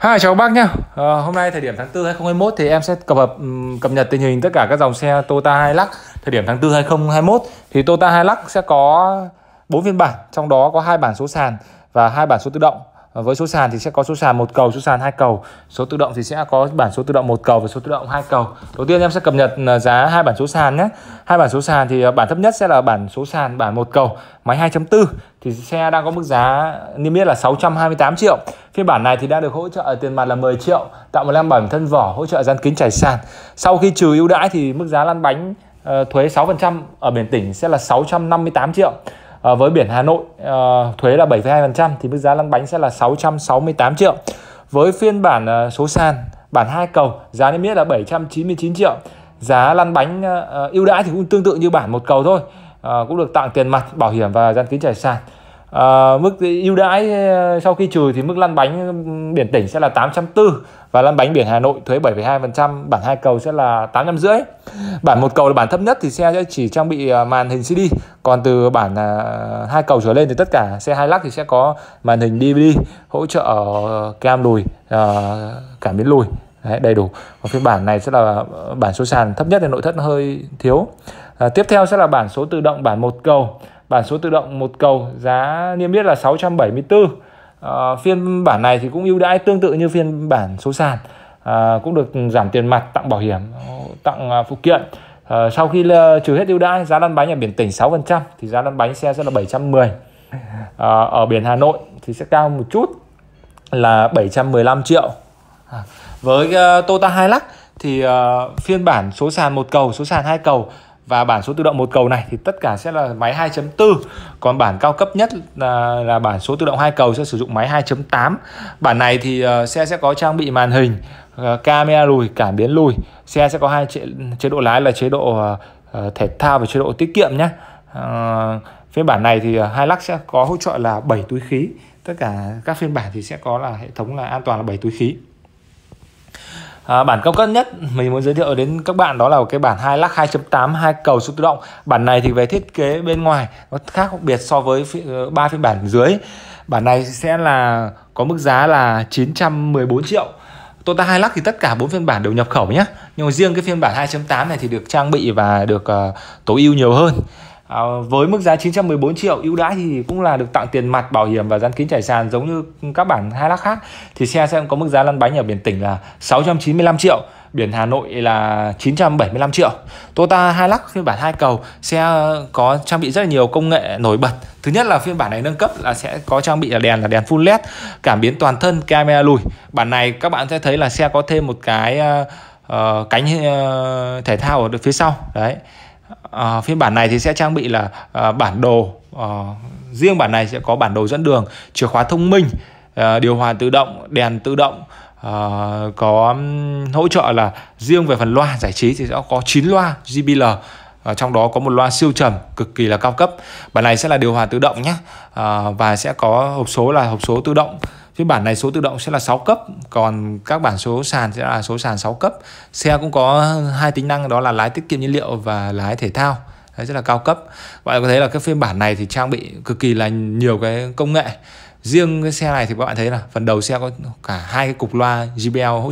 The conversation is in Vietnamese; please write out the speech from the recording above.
hai chào bác nhá. À, hôm nay thời điểm tháng 4 2021 thì em sẽ cập hợp cập nhật tình hình tất cả các dòng xe Toyota Hilux thời điểm tháng 4 2021 thì Toyota Hilux sẽ có 4 phiên bản, trong đó có hai bản số sàn và hai bản số tự động. Ờ, với số sàn thì sẽ có số sàn một cầu số sàn hai cầu số tự động thì sẽ có bản số tự động một cầu và số tự động hai cầu đầu tiên em sẽ cập nhật ờ, giá hai bản số sàn nhé hai bản số sàn thì ờ, bản thấp nhất sẽ là bản số sàn bản một cầu máy 2.4 thì xe đang có mức giá niêm yết là 628 triệu phiên bản này thì đã được hỗ trợ tiền mặt là 10 triệu tạo một lăn bản thân vỏ hỗ trợ gian kính trải sàn sau khi trừ ưu đãi thì mức giá lăn bánh uh, thuế 6% ở biển tỉnh sẽ là 658 triệu Ờ, với biển Hà Nội ờ, thuế là 7,2% thì mức giá lăn bánh sẽ là 668 triệu với phiên bản ờ, số sàn bản hai cầu giá niêm yết là 799 triệu giá lăn bánh ưu đãi thì cũng tương tự như bản một cầu thôi cũng được tặng tiền mặt bảo hiểm và gian kính trải sàn À, mức ưu đãi ờ, sau khi trừ thì mức lăn bánh biển tỉnh sẽ là 840 và lăn bánh biển Hà Nội thuế 7,2%, bảng hai cầu sẽ là 850. Bản một cầu là bản thấp nhất thì xe sẽ chỉ trang bị ờ, màn hình CD, còn từ bản hai cầu trở lên thì tất cả xe hai lắc thì sẽ có màn hình DVD, hỗ trợ cam lùi, cảm biến lùi đầy đủ còn phiên bản này sẽ là bản số sàn thấp nhất thì nội thất hơi thiếu à, tiếp theo sẽ là bản số tự động bản một cầu bản số tự động một cầu giá niêm yết là 674 à, ờ, phiên bản này thì cũng ưu đãi tương tự như phiên bản số sàn à, cũng được giảm tiền mặt tặng bảo hiểm tặng ờ, phụ kiện à, sau khi trừ hết ưu đãi giá lăn bánh ở biển tỉnh 6% thì giá lăn bánh xe sẽ là 710 à, ở biển Hà Nội thì sẽ cao một chút là 715 triệu à, với uh, Toyota Hilux thì uh, phiên bản số sàn một cầu số sàn hai cầu và bản số tự động một cầu này thì tất cả sẽ là máy 2.4 còn bản cao cấp nhất là, là bản số tự động hai cầu sẽ sử dụng máy 2.8 bản này thì uh, xe sẽ có trang bị màn hình uh, camera lùi cảm biến lùi xe sẽ có hai chế, chế độ lái là chế độ uh, thể thao và chế độ tiết kiệm nhé uh, phiên bản này thì hai lắc sẽ có hỗ trợ là 7 túi khí tất cả các phiên bản thì sẽ có là hệ thống là an toàn là 7 túi khí À, bản cao cấp nhất mình muốn giới thiệu đến các bạn đó là cái bản 2 lắc 2.8 hai cầu số tự động bản này thì về thiết kế bên ngoài nó khác biệt so với ờ, ba phiên bản dưới bản này sẽ là có mức giá là 914 triệu Toyota Hilux thì tất cả bốn phiên bản đều nhập khẩu nhé nhưng mà riêng cái phiên bản 2.8 này thì được trang bị và được uh, tối ưu nhiều hơn À, với mức giá 914 triệu ưu đãi thì cũng là được tặng tiền mặt bảo hiểm và dán kính trải sàn giống như các bản hai lắc khác thì xe sẽ có mức giá lăn bánh ở biển tỉnh là 695 triệu biển Hà Nội là 975 triệu Toyota hai lắc phiên bản hai cầu xe có trang bị rất là nhiều công nghệ nổi bật thứ nhất là phiên bản này nâng cấp là sẽ có trang bị là đèn là đèn full led cảm biến toàn thân camera lùi bản này các bạn sẽ thấy là xe có thêm một cái uh, cánh uh, thể thao ở phía sau đấy à, phiên bản này thì sẽ trang bị là à, bản đồ à, riêng bản này sẽ có bản đồ dẫn đường chìa khóa thông minh à, điều hòa tự động đèn tự động à, có hỗ trợ là riêng về phần loa giải trí thì sẽ có 9 loa JBL À, trong đó có một loa siêu trầm cực kỳ là cao cấp bản này sẽ là điều hòa tự động nhé à, và sẽ có hộp số là hộp số tự động phiên bản này số tự động sẽ là 6 cấp còn các bản số sàn sẽ là số sàn 6 cấp xe cũng có hai tính năng đó là lái tiết kiệm nhiên liệu và lái thể thao Đấy, rất là cao cấp bạn có thấy là cái phiên bản này thì trang bị cực kỳ là nhiều cái công nghệ riêng cái xe này thì các bạn thấy là phần đầu xe có cả hai cái cục loa JBL hỗ